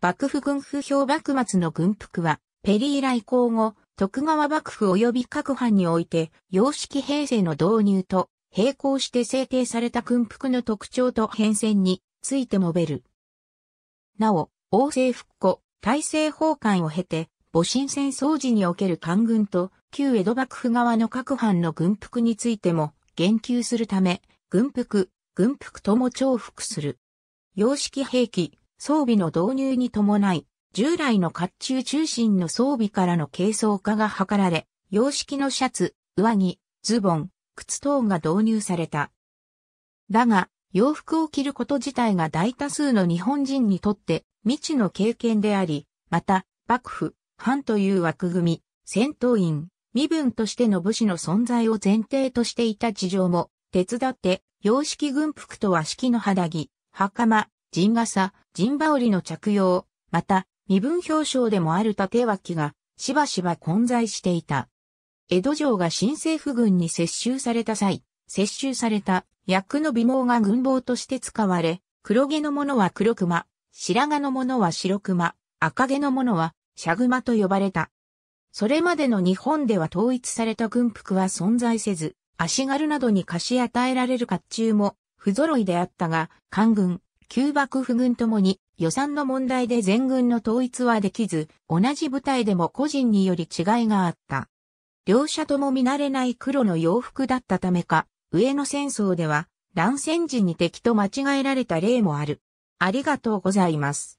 幕府軍府表幕末の軍服は、ペリー来航後、徳川幕府及び各藩において、様式平成の導入と、並行して制定された軍服の特徴と変遷について述べる。なお、王政復古、大政奉還を経て、戊辰戦争時における官軍と、旧江戸幕府側の各藩の軍服についても、言及するため、軍服、軍服とも重複する。様式兵器、装備の導入に伴い、従来の甲冑中心の装備からの軽装化が図られ、洋式のシャツ、上着、ズボン、靴等が導入された。だが、洋服を着ること自体が大多数の日本人にとって未知の経験であり、また、幕府、藩という枠組み、戦闘員、身分としての武士の存在を前提としていた事情も、手伝って、洋式軍服とは式の肌着、袴、陣傘、陣羽織の着用、また、身分表彰でもある縦脇が、しばしば混在していた。江戸城が新政府軍に接収された際、接収された役の美貌が軍帽として使われ、黒毛のものは黒熊、白髪のものは白熊、赤毛のものはシャグマと呼ばれた。それまでの日本では統一された軍服は存在せず、足軽などに貸し与えられる甲冑も不揃いであったが、官軍、旧幕府軍ともに予算の問題で全軍の統一はできず、同じ部隊でも個人により違いがあった。両者とも見慣れない黒の洋服だったためか、上野戦争では乱戦時に敵と間違えられた例もある。ありがとうございます。